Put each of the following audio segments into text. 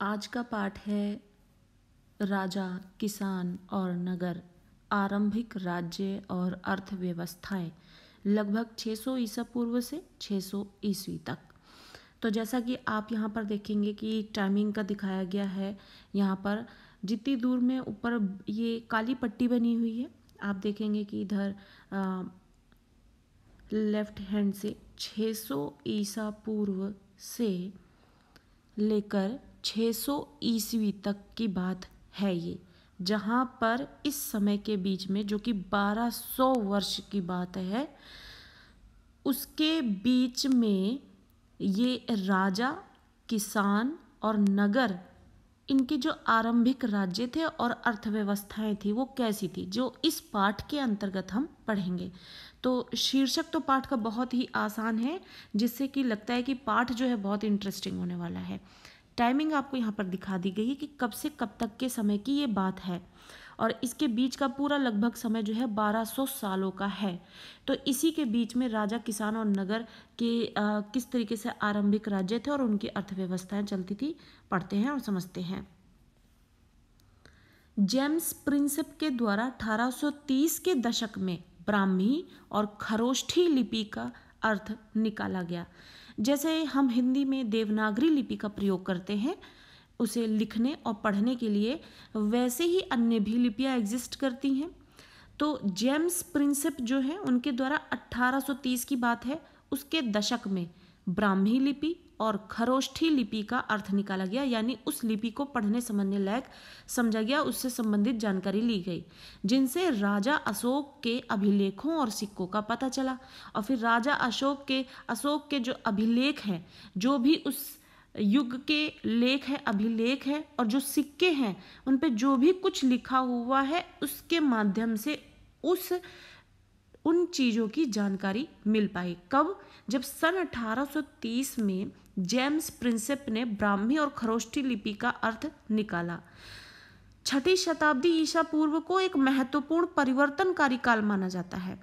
आज का पाठ है राजा किसान और नगर आरंभिक राज्य और अर्थव्यवस्थाएं लगभग 600 सौ ईसा पूर्व से 600 सौ ईस्वी तक तो जैसा कि आप यहाँ पर देखेंगे कि टाइमिंग का दिखाया गया है यहाँ पर जितनी दूर में ऊपर ये काली पट्टी बनी हुई है आप देखेंगे कि इधर लेफ्ट हैंड से 600 ईसा पूर्व से लेकर 600 ईस्वी तक की बात है ये जहाँ पर इस समय के बीच में जो कि 1200 वर्ष की बात है उसके बीच में ये राजा किसान और नगर इनके जो आरंभिक राज्य थे और अर्थव्यवस्थाएं थी वो कैसी थी जो इस पाठ के अंतर्गत हम पढ़ेंगे तो शीर्षक तो पाठ का बहुत ही आसान है जिससे कि लगता है कि पाठ जो है बहुत इंटरेस्टिंग होने वाला है टाइमिंग आपको यहाँ पर दिखा दी गई है कि कब से कब तक के समय की ये बात है और इसके बीच का पूरा लगभग समय जो है 1200 सालों का है तो इसी के बीच में राजा किसान और नगर के आ, किस तरीके से आरंभिक राज्य थे और उनकी अर्थव्यवस्थाएं चलती थी पढ़ते हैं और समझते हैं जेम्स प्रिंसेप के द्वारा 1830 के दशक में ब्राह्मी और खरोष्ठी लिपि का अर्थ निकाला गया जैसे हम हिंदी में देवनागरी लिपि का प्रयोग करते हैं उसे लिखने और पढ़ने के लिए वैसे ही अन्य भी लिपियाँ एग्जिस्ट करती हैं तो जेम्स प्रिंसिप जो है उनके द्वारा 1830 की बात है उसके दशक में ब्राह्मी लिपि और खरोष्ठी लिपि का अर्थ निकाला गया यानी उस लिपि को पढ़ने समझने लायक समझा गया उससे संबंधित जानकारी ली गई जिनसे राजा अशोक के अभिलेखों और सिक्कों का पता चला और फिर राजा अशोक के अशोक के जो अभिलेख हैं जो भी उस युग के लेख है अभिलेख है और जो सिक्के हैं उन पर जो भी कुछ लिखा हुआ है उसके माध्यम से उस उन चीज़ों की जानकारी मिल पाई कब जब सन 1830 में जेम्स प्रिंसेप ने ब्राह्मी और खरोष्ठी लिपि का अर्थ निकाला छठी शताब्दी ईसा पूर्व को एक महत्वपूर्ण परिवर्तनकारी काल माना जाता है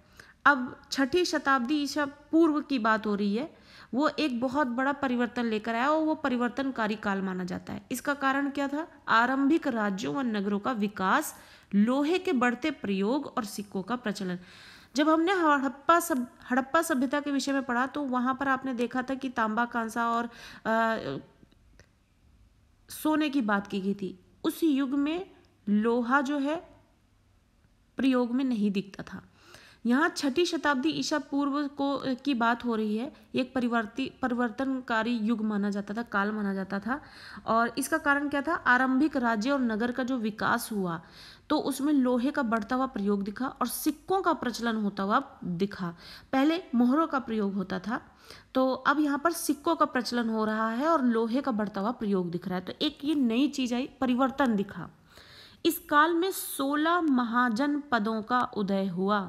अब छठी शताब्दी ईसा पूर्व की बात हो रही है वो एक बहुत बड़ा परिवर्तन लेकर आया और वो परिवर्तनकारी काल माना जाता है इसका कारण क्या था आरंभिक राज्यों व नगरों का विकास लोहे के बढ़ते प्रयोग और सिक्कों का प्रचलन जब हमने हड़प्पा सब हड़प्पा सभ्यता के विषय में पढ़ा तो वहाँ पर आपने देखा था कि तांबा कांसा और आ, सोने की बात की गई थी उस युग में लोहा जो है प्रयोग में नहीं दिखता था यहाँ छठी शताब्दी ईसा पूर्व को की बात हो रही है एक परिवर्ती परिवर्तनकारी युग माना जाता था काल माना जाता था और इसका कारण क्या था आरंभिक राज्य और नगर का जो विकास हुआ तो उसमें लोहे का बढ़ता हुआ प्रयोग दिखा और सिक्कों का प्रचलन होता हुआ दिखा पहले मोहरों का प्रयोग होता था तो अब यहाँ पर सिक्कों का प्रचलन हो रहा है और लोहे का बढ़ता हुआ प्रयोग दिख रहा है तो एक ये नई चीज आई परिवर्तन दिखा इस काल में सोलह महाजन पदों का उदय हुआ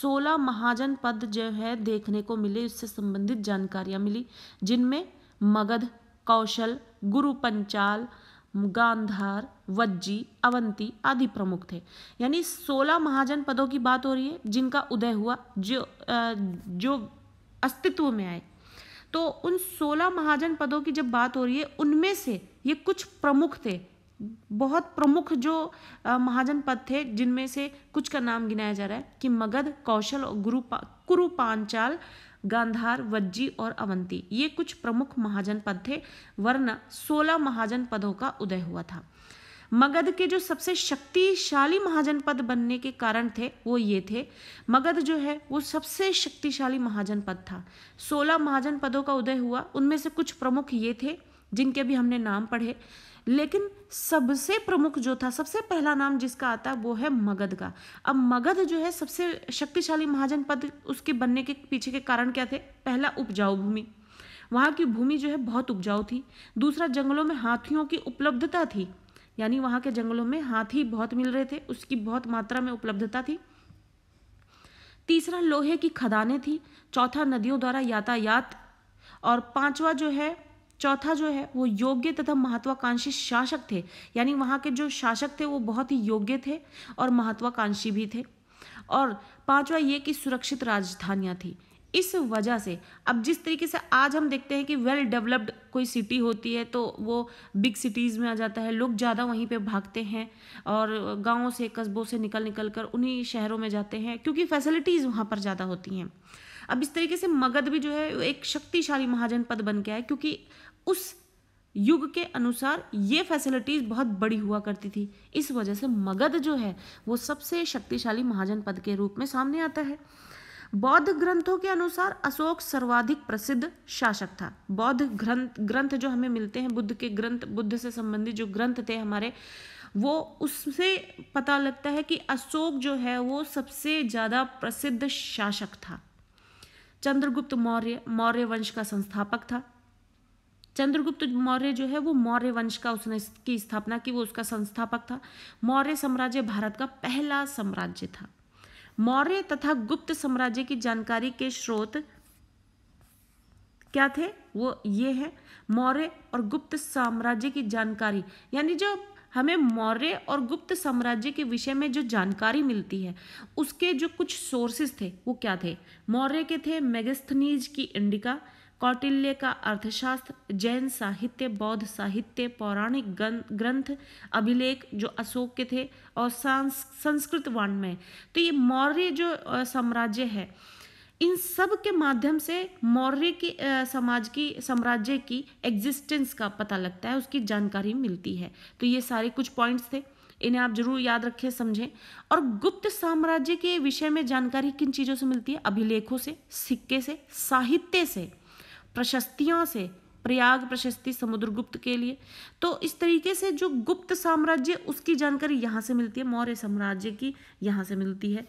सोलह महाजन पद जो है देखने को मिले इससे संबंधित जानकारियां मिली जिनमें मगध कौशल गुरु पंचाल गांधार वज्जी अवंती आदि प्रमुख थे यानी 16 महाजन पदों की बात हो रही है जिनका उदय हुआ जो जो अस्तित्व में आए तो उन 16 महाजन पदों की जब बात हो रही है उनमें से ये कुछ प्रमुख थे बहुत प्रमुख जो महाजन पद थे जिनमें से कुछ का नाम गिनाया जा रहा है कि मगध कौशल और गुरु पा, कुरु पांचाल गांधार वज्जी और अवंती ये कुछ प्रमुख महाजन पद थे वरना सोलह महाजन पदों का उदय हुआ था मगध के जो सबसे शक्तिशाली महाजन पद बनने के कारण थे वो ये थे मगध जो है वो सबसे शक्तिशाली महाजन पद था सोलह महाजन पदों का उदय हुआ उनमें से कुछ प्रमुख ये थे जिनके भी हमने नाम पढ़े लेकिन सबसे प्रमुख जो था सबसे पहला नाम जिसका आता है वो है मगध का अब मगध जो है सबसे शक्तिशाली महाजन पद उसके बनने के पीछे के कारण क्या थे पहला उपजाऊ भूमि वहाँ की भूमि जो है बहुत उपजाऊ थी दूसरा जंगलों में हाथियों की उपलब्धता थी यानी वहाँ के जंगलों में हाथी बहुत मिल रहे थे उसकी बहुत मात्रा में उपलब्धता थी तीसरा लोहे की खदानें थी चौथा नदियों द्वारा यातायात और पांचवा जो है चौथा जो है वो योग्य तथा महत्वाकांक्षी शासक थे यानी वहाँ के जो शासक थे वो बहुत ही योग्य थे और महत्वाकांक्षी भी थे और पांचवा ये कि सुरक्षित राजधानियाँ थी इस वजह से अब जिस तरीके से आज हम देखते हैं कि वेल डेवलप्ड कोई सिटी होती है तो वो बिग सिटीज़ में आ जाता है लोग ज़्यादा वहीं पे भागते हैं और गाँव से कस्बों से निकल निकल कर उन्हीं शहरों में जाते हैं क्योंकि फैसिलिटीज़ वहाँ पर ज़्यादा होती हैं अब इस तरीके से मगध भी जो है एक शक्तिशाली महाजनपद बन गया है क्योंकि उस युग के अनुसार ये फैसिलिटीज़ बहुत बड़ी हुआ करती थी इस वजह से मगध जो है वो सबसे शक्तिशाली महाजन पद के रूप में सामने आता है बौद्ध ग्रंथों के अनुसार अशोक सर्वाधिक प्रसिद्ध शासक था बौद्ध ग्रंथ ग्रंथ जो हमें मिलते हैं बुद्ध के ग्रंथ बुद्ध से संबंधित जो ग्रंथ थे हमारे वो उससे पता लगता है कि अशोक जो है वो सबसे ज़्यादा प्रसिद्ध शासक था चंद्रगुप्त मौर्य मौर्य वंश का संस्थापक था चंद्रगुप्त मौर्य जो है वो मौर्य वंश का उसने की स्थापना की वो उसका संस्थापक था मौर्य साम्राज्य भारत का पहला साम्राज्य था मौर्य तथा गुप्त साम्राज्य की जानकारी के स्रोत क्या थे वो ये है मौर्य और गुप्त साम्राज्य की जानकारी यानी जो हमें मौर्य और गुप्त साम्राज्य के विषय में जो जानकारी मिलती है उसके जो कुछ सोर्सेस थे वो क्या थे मौर्य के थे मेगस्थनीज की इंडिका कौटिल्य का अर्थशास्त्र जैन साहित्य बौद्ध साहित्य पौराणिक ग्रंथ अभिलेख जो अशोक के थे और संस्कृत में तो ये मौर्य जो साम्राज्य है इन सब के माध्यम से मौर्य की समाज की साम्राज्य की एग्जिस्टेंस का पता लगता है उसकी जानकारी मिलती है तो ये सारे कुछ पॉइंट्स थे इन्हें आप जरूर याद रखें समझें और गुप्त साम्राज्य के विषय में जानकारी किन चीज़ों से मिलती है अभिलेखों से सिक्के से साहित्य से प्रशस्तियों से प्रयाग प्रशस्ति समुद्रगुप्त के लिए तो इस तरीके से जो गुप्त साम्राज्य उसकी जानकारी यहाँ से मिलती है मौर्य साम्राज्य की यहाँ से मिलती है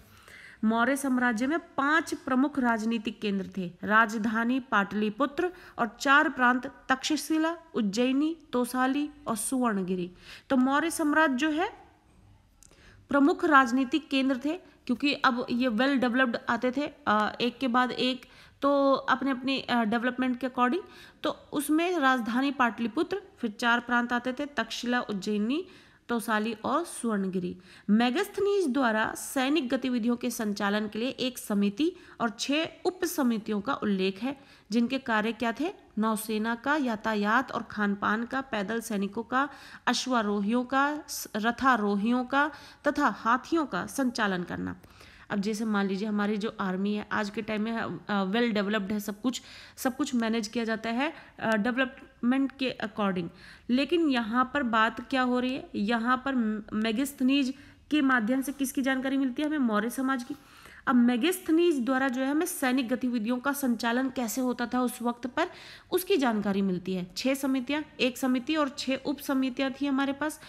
मौर्य साम्राज्य में पांच प्रमुख राजनीतिक केंद्र थे राजधानी पाटलिपुत्र और चार प्रांत तक्षशिला उज्जैनी तोसाली और सुवर्णगिरी तो मौर्य साम्राज्य जो है प्रमुख राजनीतिक केंद्र थे क्योंकि अब ये वेल डेवलप्ड आते थे एक के बाद एक तो अपने अपने डेवलपमेंट के अकॉर्डिंग तो उसमें राजधानी पाटलिपुत्र फिर चार प्रांत आते थे तक्षशिला उज्जैनी तोसाली और स्वर्णगिरी मैगस्थनीज द्वारा सैनिक गतिविधियों के संचालन के लिए एक समिति और छह उप समितियों का उल्लेख है जिनके कार्य क्या थे नौसेना का यातायात और खानपान का पैदल सैनिकों का अश्वारोहियों का रथारोहियों का तथा हाथियों का संचालन करना अब जैसे मान लीजिए हमारी जो आर्मी है आज के टाइम में वेल डेवलप्ड है सब कुछ सब कुछ मैनेज किया जाता है डेवलपमेंट के अकॉर्डिंग लेकिन यहाँ पर बात क्या हो रही है यहाँ पर मेगस्थनीज के माध्यम से किसकी जानकारी मिलती है हमें मौर्य समाज की अब मेगेस्थनीज द्वारा जो है हमें सैनिक गतिविधियों का संचालन कैसे होता था उस वक्त पर उसकी जानकारी मिलती है छह समितियां एक समिति और छह उप समितियां थी हमारे पास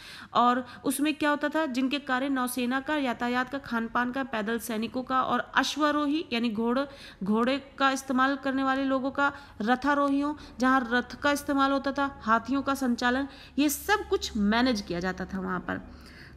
और उसमें क्या होता था जिनके कार्य नौसेना का यातायात का खान पान का पैदल सैनिकों का और अश्वरोही यानी घोड़ घोड़े का इस्तेमाल करने वाले लोगों का रथारोहियों जहाँ रथ का इस्तेमाल होता था हाथियों का संचालन ये सब कुछ मैनेज किया जाता था वहाँ पर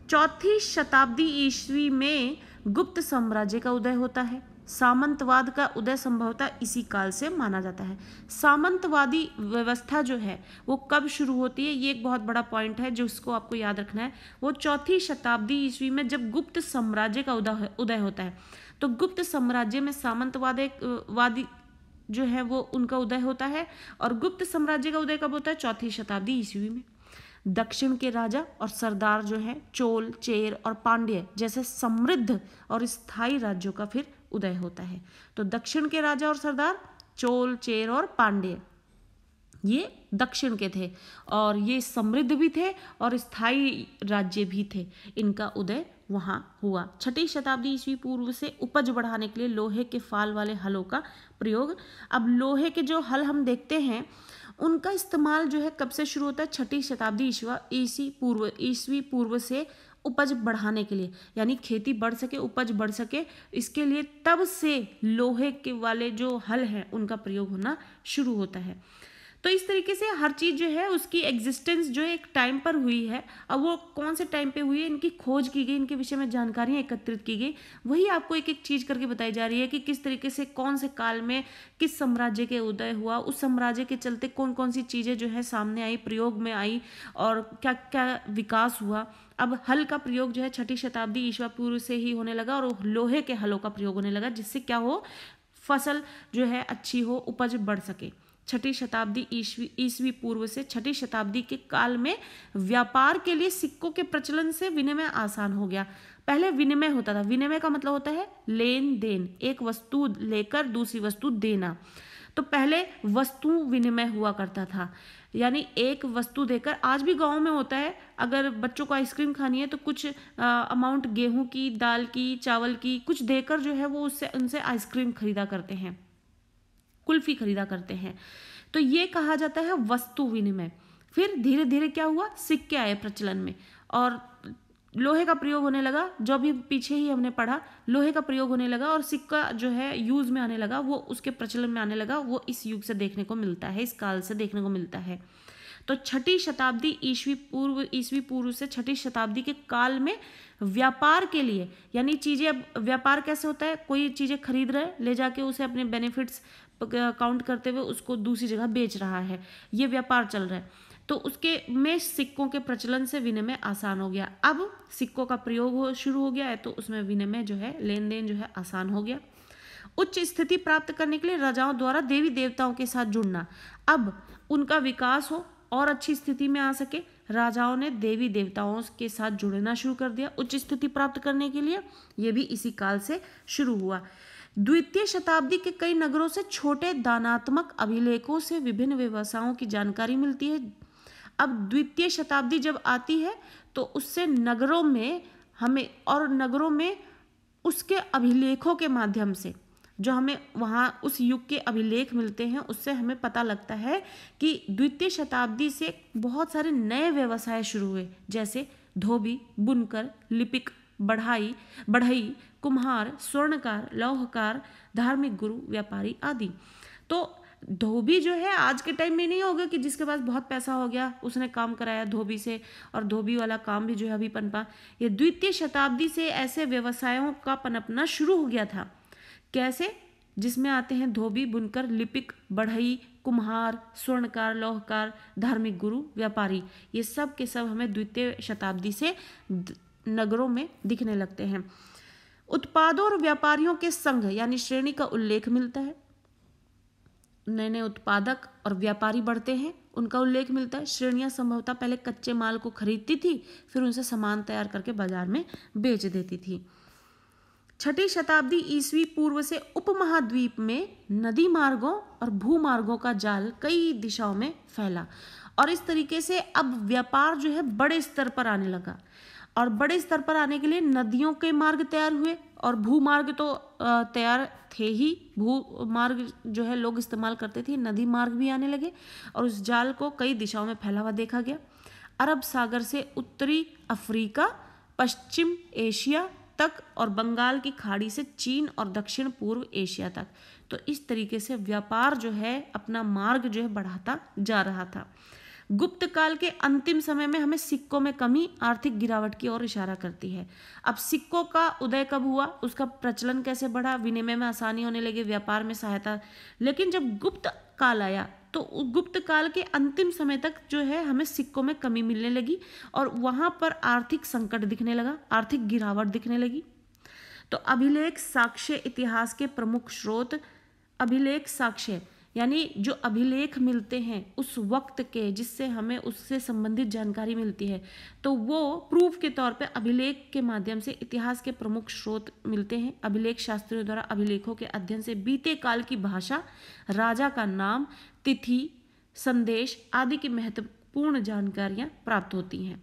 चौथी शताब्दी ईस्वी में गुप्त साम्राज्य का उदय होता है सामंतवाद का उदय संभवतः इसी काल से माना जाता है सामंतवादी व्यवस्था जो है वो कब शुरू होती है ये एक बहुत बड़ा पॉइंट है जो उसको आपको याद रखना है वो चौथी शताब्दी ईस्वी में जब गुप्त साम्राज्य का उदय उदय होता है तो गुप्त साम्राज्य में सामंतवाद एक वादी जो है वो उनका उदय होता है और गुप्त साम्राज्य का उदय कब होता है चौथी शताब्दी ईस्वी में दक्षिण के राजा और सरदार जो हैं चोल चेर और पांड्य जैसे समृद्ध और स्थायी राज्यों का फिर उदय होता है तो दक्षिण के राजा और सरदार चोल चेर और पांड्य ये दक्षिण के थे और ये समृद्ध भी थे और स्थायी राज्य भी थे इनका उदय वहाँ हुआ छठी शताब्दी ईस्वी पूर्व से उपज बढ़ाने के लिए लोहे के फाल वाले हलों का प्रयोग अब लोहे के जो हल हम देखते हैं उनका इस्तेमाल जो है कब से शुरू होता है छठी शताब्दी ईसी पूर्व ईस्वी पूर्व से उपज बढ़ाने के लिए यानी खेती बढ़ सके उपज बढ़ सके इसके लिए तब से लोहे के वाले जो हल हैं उनका प्रयोग होना शुरू होता है तो इस तरीके से हर चीज़ जो है उसकी एग्जिस्टेंस जो है एक टाइम पर हुई है अब वो कौन से टाइम पे हुई है इनकी खोज की गई इनके विषय में जानकारियाँ एकत्रित की गई वही आपको एक एक चीज़ करके बताई जा रही है कि किस तरीके से कौन से काल में किस साम्राज्य के उदय हुआ उस साम्राज्य के चलते कौन कौन सी चीज़ें जो है सामने आई प्रयोग में आई और क्या क्या विकास हुआ अब हल का प्रयोग जो है छठी शताब्दी ईश्वर पूर्व से ही होने लगा और लोहे के हलों का प्रयोग होने लगा जिससे क्या हो फसल जो है अच्छी हो उपज बढ़ सके छठी शताब्दी ईस्वी ईस्वी पूर्व से छठी शताब्दी के काल में व्यापार के लिए सिक्कों के प्रचलन से विनिमय आसान हो गया पहले विनिमय होता था विनिमय का मतलब होता है लेन देन एक वस्तु लेकर दूसरी वस्तु देना तो पहले वस्तु विनिमय हुआ करता था यानी एक वस्तु देकर आज भी गाँव में होता है अगर बच्चों को आइसक्रीम खानी है तो कुछ अमाउंट गेहूं की दाल की चावल की कुछ देकर जो है वो उससे उनसे आइसक्रीम खरीदा करते हैं कुल्फी खरीदा करते हैं तो ये कहा जाता है वस्तु विनिमय फिर धीरे धीरे क्या हुआ सिक्के आए प्रचलन में और लोहे का प्रयोग होने लगा जो भी पीछे ही हमने पढ़ा लोहे का प्रयोग होने लगा और सिक्का जो है यूज में आने लगा वो उसके प्रचलन में आने लगा वो इस युग से देखने को मिलता है इस काल से देखने को मिलता है तो छठी शताब्दी ईस्वी पूर्व ईस्वी पूर्व से छठी शताब्दी के काल में व्यापार के लिए यानी चीज़ें अब व्यापार कैसे होता है कोई चीज़ें खरीद रहे ले जाके उसे अपने बेनिफिट्स काउंट करते हुए उसको दूसरी जगह बेच रहा है ये व्यापार चल रहा है तो उसके में सिक्कों के प्रचलन से विनिमय आसान हो गया अब सिक्कों का प्रयोग हो शुरू हो गया है तो उसमें विनिमय जो है लेन देन जो है आसान हो गया उच्च स्थिति प्राप्त करने के लिए राजाओं द्वारा देवी देवताओं के साथ जुड़ना अब उनका विकास हो और अच्छी स्थिति में आ सके राजाओं ने देवी देवताओं के साथ जुड़ना शुरू कर दिया उच्च स्थिति प्राप्त करने के लिए यह भी इसी काल से शुरू हुआ द्वितीय शताब्दी के कई नगरों से छोटे दानात्मक अभिलेखों से विभिन्न व्यवसायों की जानकारी मिलती है अब द्वितीय शताब्दी जब आती है तो उससे नगरों में हमें और नगरों में उसके अभिलेखों के माध्यम से जो हमें वहाँ उस युग के अभिलेख मिलते हैं उससे हमें पता लगता है कि द्वितीय शताब्दी से बहुत सारे नए व्यवसाय शुरू हुए जैसे धोबी बुनकर लिपिक बढ़ाई बढ़ई कुम्हार स्वर्णकार लौहकार धार्मिक गुरु व्यापारी आदि तो धोबी जो है आज के टाइम में नहीं होगा कि जिसके पास बहुत पैसा हो गया उसने काम कराया धोबी से और धोबी वाला काम भी जो है अभी पनपा ये द्वितीय शताब्दी से ऐसे व्यवसायों का पनपना शुरू हो गया था कैसे जिसमें आते हैं धोबी बुनकर लिपिक बढ़ई कुम्हार स्वर्णकार लौहकार धार्मिक गुरु व्यापारी ये सब के सब हमें द्वितीय शताब्दी से नगरों में दिखने लगते हैं उत्पादों और व्यापारियों के संघ यानी श्रेणी का उल्लेख मिलता है नए नए उत्पादक और व्यापारी बढ़ते हैं उनका उल्लेख मिलता है श्रेणियां संभवतः पहले कच्चे माल को खरीदती थी फिर उनसे सामान तैयार करके बाजार में बेच देती थी छठी शताब्दी ईस्वी पूर्व से उपमहाद्वीप में नदी मार्गों और भूमार्गों का जाल कई दिशाओं में फैला और इस तरीके से अब व्यापार जो है बड़े स्तर पर आने लगा और बड़े स्तर पर आने के लिए नदियों के मार्ग तैयार हुए और भूमार्ग तो तैयार थे ही भू मार्ग जो है लोग इस्तेमाल करते थे नदी मार्ग भी आने लगे और उस जाल को कई दिशाओं में फैला हुआ देखा गया अरब सागर से उत्तरी अफ्रीका पश्चिम एशिया तक और बंगाल की खाड़ी से चीन और दक्षिण पूर्व एशिया तक तो इस तरीके से व्यापार जो है अपना मार्ग जो है बढ़ाता जा रहा था गुप्त काल के अंतिम समय में हमें सिक्कों में कमी आर्थिक गिरावट की ओर इशारा करती है अब सिक्कों का उदय कब हुआ उसका प्रचलन कैसे बढ़ा विनिमय में आसानी होने लगी व्यापार में सहायता लेकिन जब गुप्त काल आया तो गुप्त काल के अंतिम समय तक जो है हमें सिक्कों में कमी मिलने लगी और वहां पर आर्थिक संकट दिखने लगा आर्थिक गिरावट दिखने लगी तो अभिलेख साक्ष्य इतिहास के प्रमुख स्रोत अभिलेख साक्ष्य यानी जो अभिलेख मिलते हैं उस वक्त के जिससे हमें उससे संबंधित जानकारी मिलती है तो वो प्रूफ के तौर पे अभिलेख के माध्यम से इतिहास के प्रमुख स्रोत मिलते हैं अभिलेख शास्त्रियों द्वारा अभिलेखों के अध्ययन से बीते काल की भाषा राजा का नाम तिथि संदेश आदि की महत्वपूर्ण जानकारियाँ प्राप्त होती हैं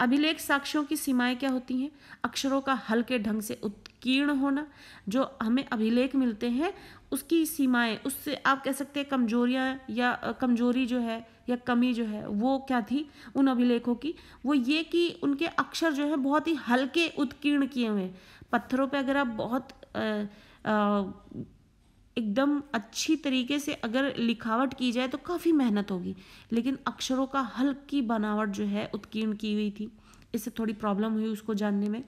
अभिलेख साक्ष्यों की सीमाएं क्या होती हैं अक्षरों का हल्के ढंग से कीर्ण होना जो हमें अभिलेख मिलते हैं उसकी सीमाएं उससे आप कह सकते हैं कमजोरियाँ या कमजोरी जो है या कमी जो है वो क्या थी उन अभिलेखों की वो ये कि उनके अक्षर जो है बहुत ही हल्के उत्कीर्ण किए हुए हैं पत्थरों पे अगर आप बहुत आ, आ, एकदम अच्छी तरीके से अगर लिखावट की जाए तो काफ़ी मेहनत होगी लेकिन अक्षरों का हल्की बनावट जो है उत्कीर्ण की हुई थी इससे थोड़ी प्रॉब्लम हुई उसको जानने में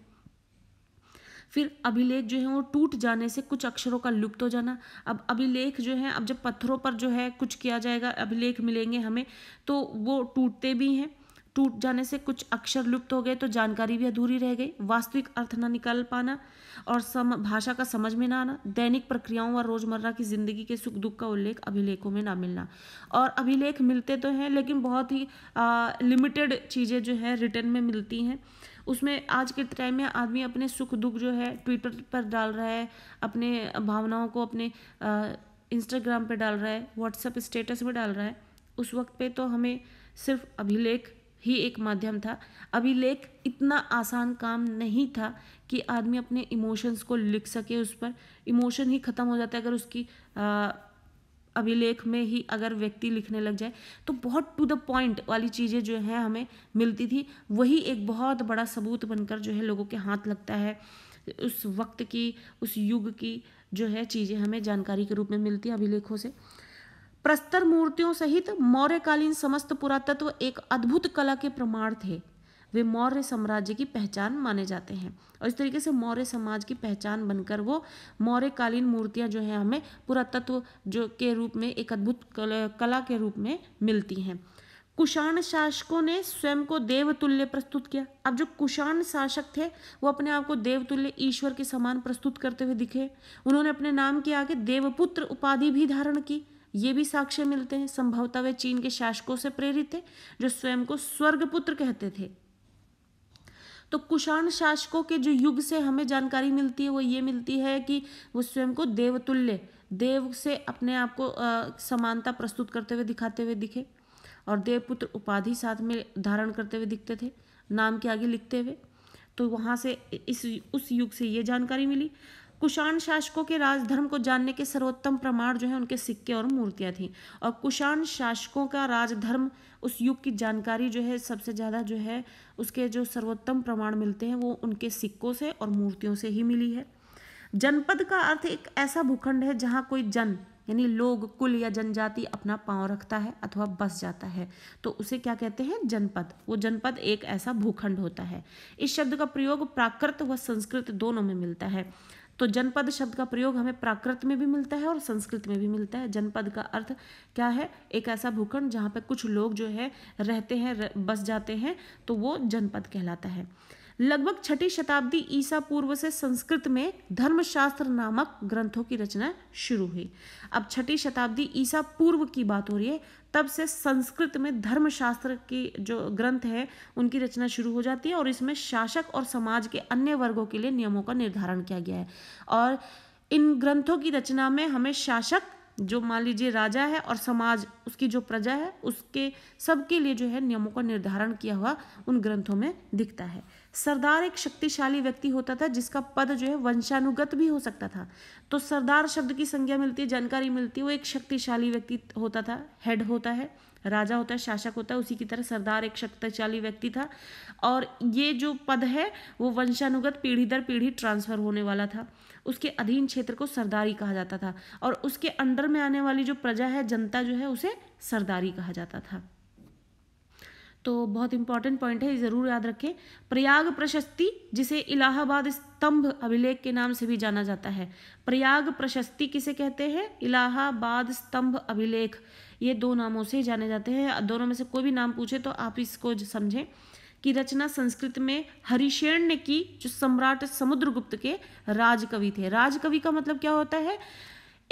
फिर अभिलेख जो है वो टूट जाने से कुछ अक्षरों का लुप्त हो जाना अब अभिलेख जो है अब जब पत्थरों पर जो है कुछ किया जाएगा अभिलेख मिलेंगे हमें तो वो टूटते भी हैं टूट जाने से कुछ अक्षर लुप्त हो गए तो जानकारी भी अधूरी रह गई वास्तविक अर्थ ना निकाल पाना और सम भाषा का समझ में ना आना दैनिक प्रक्रियाओं व रोजमर्रा की जिंदगी के सुख दुख का उल्लेख अभिलेखों में ना मिलना और अभिलेख मिलते तो हैं लेकिन बहुत ही लिमिटेड चीज़ें जो है रिटर्न में मिलती हैं उसमें आज के टाइम में आदमी अपने सुख दुख जो है ट्विटर पर डाल रहा है अपने भावनाओं को अपने इंस्टाग्राम पर डाल रहा है व्हाट्सअप स्टेटस में डाल रहा है उस वक्त पे तो हमें सिर्फ अभिलेख ही एक माध्यम था अभिलेख इतना आसान काम नहीं था कि आदमी अपने इमोशंस को लिख सके उस पर इमोशन ही ख़त्म हो जाता है अगर उसकी आ, अभिलेख में ही अगर व्यक्ति लिखने लग जाए तो बहुत टू द पॉइंट वाली चीज़ें जो हैं हमें मिलती थी वही एक बहुत बड़ा सबूत बनकर जो है लोगों के हाथ लगता है उस वक्त की उस युग की जो है चीज़ें हमें जानकारी के रूप में मिलती है अभिलेखों से प्रस्तर मूर्तियों सहित मौर्यकालीन समस्त पुरातत्व एक अद्भुत कला के प्रमाण थे वे मौर्य साम्राज्य की पहचान माने जाते हैं और इस तरीके से मौर्य समाज की पहचान बनकर वो मौर्यकालीन मूर्तियां जो है हमें पुरातत्व जो के रूप में एक अद्भुत कला के रूप में मिलती हैं कुषाण शासकों ने स्वयं को देवतुल्य प्रस्तुत किया अब जो कुषाण शासक थे वो अपने आप को देवतुल्य ईश्वर के समान प्रस्तुत करते हुए दिखे उन्होंने अपने नाम के आगे देवपुत्र उपाधि भी धारण की ये भी साक्ष्य मिलते हैं संभवतः वे चीन के शासकों से प्रेरित थे जो स्वयं को स्वर्गपुत्र कहते थे तो कुषाण शासकों के जो युग से हमें जानकारी मिलती है वो ये मिलती है कि वो स्वयं को देवतुल्य देव से अपने आप को समानता प्रस्तुत करते हुए दिखाते हुए दिखे और देवपुत्र उपाधि साथ में धारण करते हुए दिखते थे नाम के आगे लिखते हुए तो वहाँ से इस उस युग से ये जानकारी मिली कुषाण शासकों के राजधर्म को जानने के सर्वोत्तम प्रमाण जो है उनके सिक्के और मूर्तियां थी और कुषाण शासकों का राजधर्म उस युग की जानकारी जो है सबसे ज़्यादा जो है उसके जो सर्वोत्तम प्रमाण मिलते हैं वो उनके सिक्कों से और मूर्तियों से ही मिली है जनपद का अर्थ एक ऐसा भूखंड है जहाँ कोई जन यानी लोग कुल या जनजाति अपना पांव रखता है अथवा बस जाता है तो उसे क्या कहते हैं जनपद वो जनपद एक ऐसा भूखंड होता है इस शब्द का प्रयोग प्राकृत व संस्कृत दोनों में मिलता है तो जनपद शब्द का प्रयोग हमें प्राकृत में भी मिलता है और संस्कृत में भी मिलता है जनपद का अर्थ क्या है एक ऐसा भूखंड जहाँ पर कुछ लोग जो है रहते हैं बस जाते हैं तो वो जनपद कहलाता है लगभग छठी शताब्दी ईसा पूर्व से संस्कृत में धर्मशास्त्र नामक ग्रंथों की रचना शुरू हुई अब छठी शताब्दी ईसा पूर्व की बात हो रही है तब से संस्कृत में धर्मशास्त्र की जो ग्रंथ है उनकी रचना शुरू हो जाती है और इसमें शासक और समाज के अन्य वर्गों के लिए नियमों का निर्धारण किया गया है और इन ग्रंथों की रचना में हमें शासक जो मान लीजिए राजा है और समाज उसकी जो प्रजा है उसके सबके लिए जो है नियमों का निर्धारण किया हुआ उन ग्रंथों में दिखता है सरदार एक शक्तिशाली व्यक्ति होता था जिसका पद जो है वंशानुगत भी हो सकता था तो सरदार शब्द की संज्ञा मिलती है जानकारी मिलती है वो एक शक्तिशाली व्यक्ति होता था हेड होता है राजा होता है शासक होता है उसी की तरह सरदार एक शक्तिशाली व्यक्ति था और ये जो पद है वो वंशानुगत पीढ़ी दर पीढ़ी ट्रांसफर होने वाला था उसके अधीन क्षेत्र को सरदारी कहा जाता था और उसके अंडर में आने वाली जो प्रजा है जनता जो है उसे सरदारी कहा जाता था तो बहुत इंपॉर्टेंट पॉइंट है ज़रूर याद रखें प्रयाग प्रशस्ति जिसे इलाहाबाद स्तंभ अभिलेख के नाम से भी जाना जाता है प्रयाग प्रशस्ति किसे कहते हैं इलाहाबाद स्तंभ अभिलेख ये दो नामों से जाने जाते हैं दोनों में से कोई भी नाम पूछे तो आप इसको समझें कि रचना संस्कृत में हरिशेण ने की जो सम्राट समुद्रगुप्त के राजकवि थे राजकवि का मतलब क्या होता है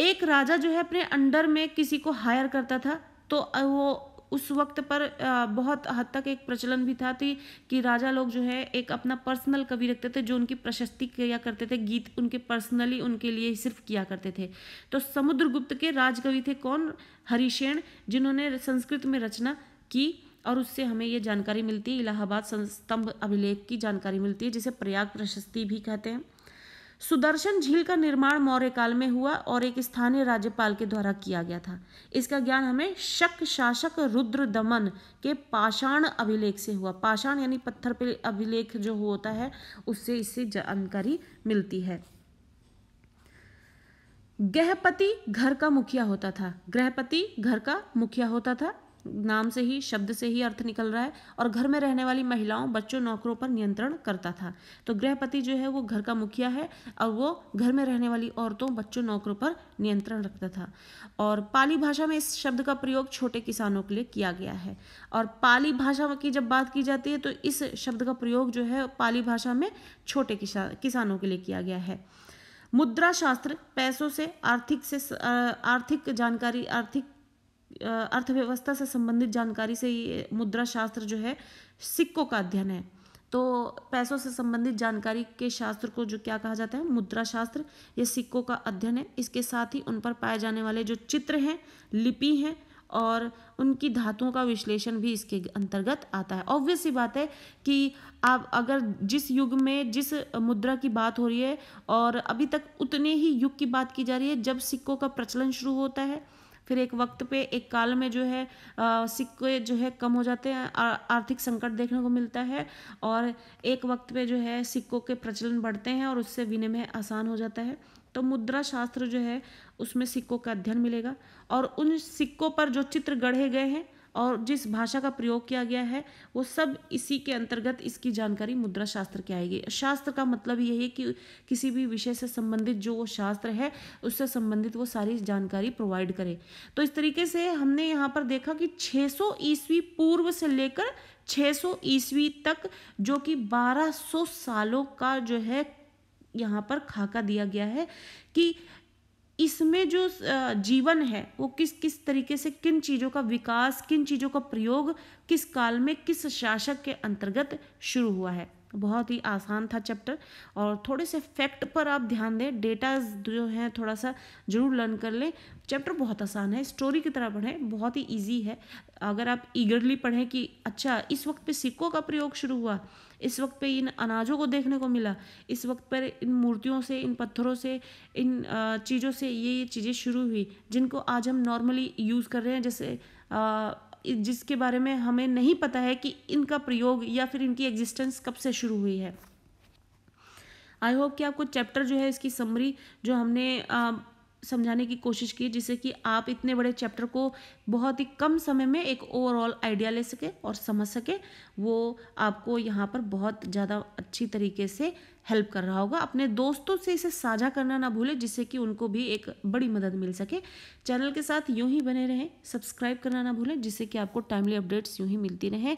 एक राजा जो है अपने अंडर में किसी को हायर करता था तो वो उस वक्त पर बहुत हद तक एक प्रचलन भी था थी कि राजा लोग जो है एक अपना पर्सनल कवि रखते थे जो उनकी प्रशस्ति किया करते थे गीत उनके पर्सनली उनके लिए सिर्फ किया करते थे तो समुद्रगुप्त के राजकवि थे कौन हरिशेण जिन्होंने संस्कृत में रचना की और उससे हमें ये जानकारी मिलती है इलाहाबाद स्तंभ अभिलेख की जानकारी मिलती है जिसे प्रयाग प्रशस्ति भी कहते हैं सुदर्शन झील का निर्माण मौर्य काल में हुआ और एक स्थानीय राज्यपाल के द्वारा किया गया था इसका ज्ञान हमें शक शासक रुद्र दमन के पाषाण अभिलेख से हुआ पाषाण यानी पत्थर पे अभिलेख जो होता है उससे इससे जानकारी मिलती है गृहपति घर का मुखिया होता था गृहपति घर का मुखिया होता था नाम से ही शब्द से ही अर्थ निकल रहा है और घर में रहने वाली महिलाओं बच्चों नौकरों पर नियंत्रण करता था तो गृहपति जो है वो घर का मुखिया है और वो घर में रहने वाली औरतों बच्चों नौकरों पर नियंत्रण रखता था और पाली भाषा में इस शब्द का प्रयोग छोटे किसानों के लिए किया गया है और पाली भाषा की जब बात की जाती है तो इस शब्द का प्रयोग जो है पाली भाषा में छोटे किसानों के लिए किया गया है मुद्रा शास्त्र पैसों से आर्थिक से आर्थिक जानकारी आर्थिक अर्थव्यवस्था से संबंधित जानकारी से ये मुद्रा शास्त्र जो है सिक्कों का अध्ययन है तो पैसों से संबंधित जानकारी के शास्त्र को जो क्या कहा जाता है मुद्रा शास्त्र ये सिक्कों का अध्ययन है इसके साथ ही उन पर पाए जाने वाले जो चित्र हैं लिपि हैं और उनकी धातुओं का विश्लेषण भी इसके अंतर्गत आता है ऑब्वियस ही बात है कि आप अगर जिस युग में जिस मुद्रा की बात हो रही है और अभी तक उतने ही युग की बात की जा रही है जब सिक्कों का प्रचलन शुरू होता है फिर एक वक्त पे एक काल में जो है सिक्के जो है कम हो जाते हैं आर्थिक संकट देखने को मिलता है और एक वक्त पे जो है सिक्कों के प्रचलन बढ़ते हैं और उससे विनिमय आसान हो जाता है तो मुद्रा शास्त्र जो है उसमें सिक्कों का अध्ययन मिलेगा और उन सिक्कों पर जो चित्र गढ़े गए हैं और जिस भाषा का प्रयोग किया गया है वो सब इसी के अंतर्गत इसकी जानकारी मुद्रा शास्त्र के आएगी शास्त्र का मतलब यही है कि किसी भी विषय से संबंधित जो वो शास्त्र है उससे संबंधित वो सारी जानकारी प्रोवाइड करे तो इस तरीके से हमने यहाँ पर देखा कि 600 ईस्वी पूर्व से लेकर 600 ईस्वी तक जो कि 1200 सालों का जो है यहाँ पर खाका दिया गया है कि इसमें जो जीवन है वो किस किस तरीके से किन चीज़ों का विकास किन चीज़ों का प्रयोग किस काल में किस शासक के अंतर्गत शुरू हुआ है बहुत ही आसान था चैप्टर और थोड़े से फैक्ट पर आप ध्यान दें डेटा जो है थोड़ा सा जरूर लर्न कर लें चैप्टर बहुत आसान है स्टोरी की तरह पढ़ें बहुत ही इजी है अगर आप ईगरली पढ़ें कि अच्छा इस वक्त पे सिक्कों का प्रयोग शुरू हुआ इस वक्त पे इन अनाजों को देखने को मिला इस वक्त पर इन मूर्तियों से इन पत्थरों से इन चीज़ों से ये ये चीज़ें शुरू हुई जिनको आज हम नॉर्मली यूज़ कर रहे हैं जैसे जिसके बारे में हमें नहीं पता है कि इनका प्रयोग या फिर इनकी एग्जिस्टेंस कब से शुरू हुई है आई होप कि आपको चैप्टर जो है इसकी समरी जो हमने आ, समझाने की कोशिश की जिससे कि आप इतने बड़े चैप्टर को बहुत ही कम समय में एक ओवरऑल आइडिया ले सके और समझ सके वो आपको यहाँ पर बहुत ज़्यादा अच्छी तरीके से हेल्प कर रहा होगा अपने दोस्तों से इसे साझा करना ना भूलें जिससे कि उनको भी एक बड़ी मदद मिल सके चैनल के साथ यूं ही बने रहें सब्सक्राइब करना ना भूलें जिससे कि आपको टाइमली अपडेट्स यूं ही मिलती रहें